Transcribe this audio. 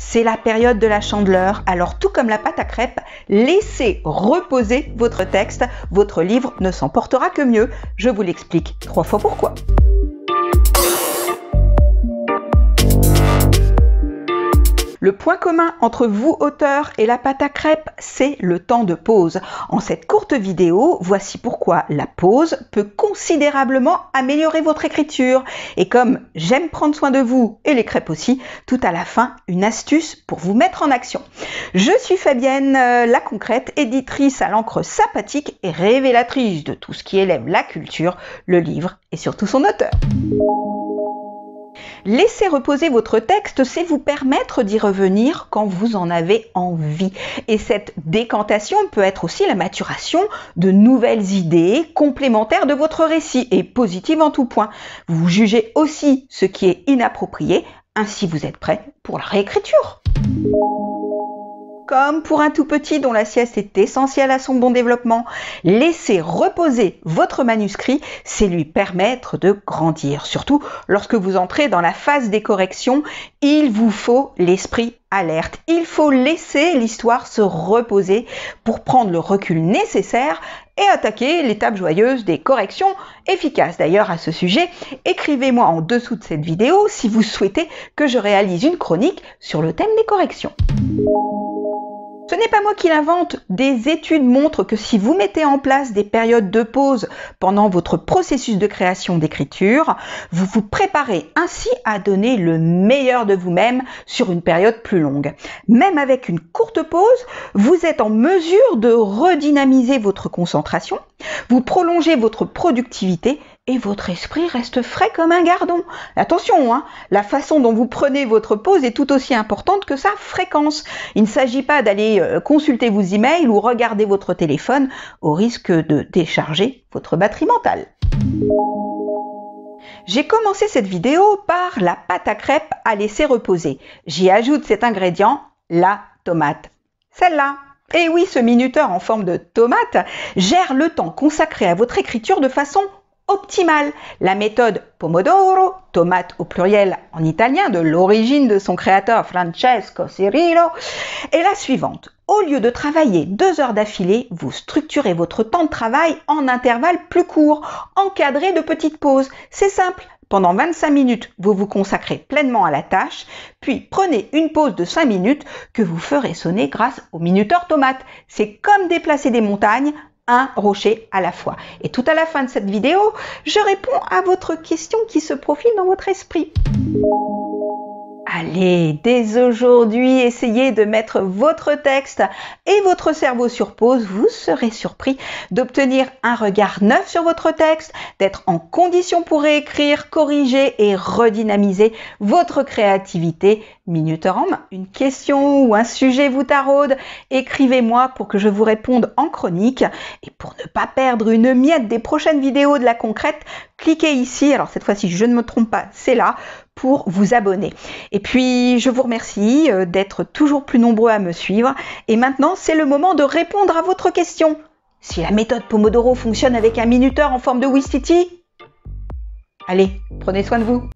C'est la période de la chandeleur, alors tout comme la pâte à crêpes, laissez reposer votre texte, votre livre ne s'en portera que mieux. Je vous l'explique trois fois pourquoi. Le point commun entre vous auteur et la pâte à crêpes, c'est le temps de pause. En cette courte vidéo, voici pourquoi la pause peut considérablement améliorer votre écriture. Et comme j'aime prendre soin de vous et les crêpes aussi, tout à la fin, une astuce pour vous mettre en action. Je suis Fabienne euh, la concrète, éditrice à l'encre sympathique et révélatrice de tout ce qui élève la culture, le livre et surtout son auteur. Laissez reposer votre texte, c'est vous permettre d'y revenir quand vous en avez envie. Et cette décantation peut être aussi la maturation de nouvelles idées complémentaires de votre récit et positives en tout point. Vous jugez aussi ce qui est inapproprié, ainsi vous êtes prêt pour la réécriture comme pour un tout petit dont la sieste est essentielle à son bon développement, laisser reposer votre manuscrit, c'est lui permettre de grandir. Surtout lorsque vous entrez dans la phase des corrections, il vous faut l'esprit alerte. Il faut laisser l'histoire se reposer pour prendre le recul nécessaire et attaquer l'étape joyeuse des corrections efficaces. D'ailleurs, à ce sujet, écrivez-moi en dessous de cette vidéo si vous souhaitez que je réalise une chronique sur le thème des corrections. Ce n'est pas moi qui l'invente. Des études montrent que si vous mettez en place des périodes de pause pendant votre processus de création d'écriture, vous vous préparez ainsi à donner le meilleur de vous-même sur une période plus longue. Même avec une courte pause, vous êtes en mesure de redynamiser votre concentration vous prolongez votre productivité et votre esprit reste frais comme un gardon. Attention, hein, la façon dont vous prenez votre pause est tout aussi importante que sa fréquence. Il ne s'agit pas d'aller euh, consulter vos emails ou regarder votre téléphone au risque de décharger votre batterie mentale. J'ai commencé cette vidéo par la pâte à crêpes à laisser reposer. J'y ajoute cet ingrédient, la tomate. Celle-là. Et eh oui, ce minuteur en forme de tomate gère le temps consacré à votre écriture de façon optimale. La méthode Pomodoro, tomate au pluriel en italien de l'origine de son créateur Francesco Cirillo, est la suivante. Au lieu de travailler deux heures d'affilée, vous structurez votre temps de travail en intervalles plus courts, encadrés de petites pauses. C'est simple, pendant 25 minutes, vous vous consacrez pleinement à la tâche, puis prenez une pause de 5 minutes que vous ferez sonner grâce au minuteur tomate. C'est comme déplacer des montagnes, un rocher à la fois. Et tout à la fin de cette vidéo, je réponds à votre question qui se profile dans votre esprit. Allez, dès aujourd'hui, essayez de mettre votre texte et votre cerveau sur pause. Vous serez surpris d'obtenir un regard neuf sur votre texte, d'être en condition pour réécrire, corriger et redynamiser votre créativité. Minuteur en main, une question ou un sujet vous taraude, écrivez-moi pour que je vous réponde en chronique. Et pour ne pas perdre une miette des prochaines vidéos de la concrète, cliquez ici. Alors cette fois-ci, je ne me trompe pas, c'est là pour vous abonner. Et puis, je vous remercie euh, d'être toujours plus nombreux à me suivre. Et maintenant, c'est le moment de répondre à votre question. Si la méthode Pomodoro fonctionne avec un minuteur en forme de Wistiti, allez, prenez soin de vous.